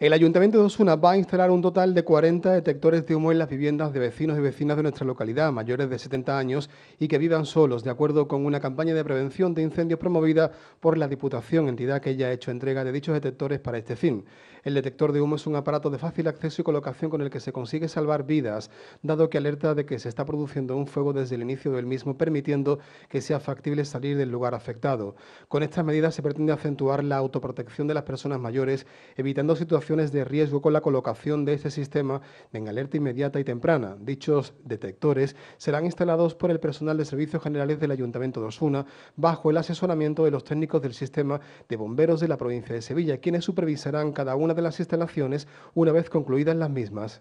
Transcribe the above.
El Ayuntamiento de Osuna va a instalar un total de 40 detectores de humo en las viviendas de vecinos y vecinas de nuestra localidad, mayores de 70 años y que vivan solos, de acuerdo con una campaña de prevención de incendios promovida por la Diputación, entidad que ya ha hecho entrega de dichos detectores para este fin. El detector de humo es un aparato de fácil acceso y colocación con el que se consigue salvar vidas, dado que alerta de que se está produciendo un fuego desde el inicio del mismo, permitiendo que sea factible salir del lugar afectado. Con estas medidas se pretende acentuar la autoprotección de las personas mayores, evitando situaciones de riesgo con la colocación de este sistema en alerta inmediata y temprana. Dichos detectores serán instalados por el personal de servicios generales del Ayuntamiento de Osuna bajo el asesoramiento de los técnicos del sistema de bomberos de la provincia de Sevilla, quienes supervisarán cada una de las instalaciones una vez concluidas las mismas.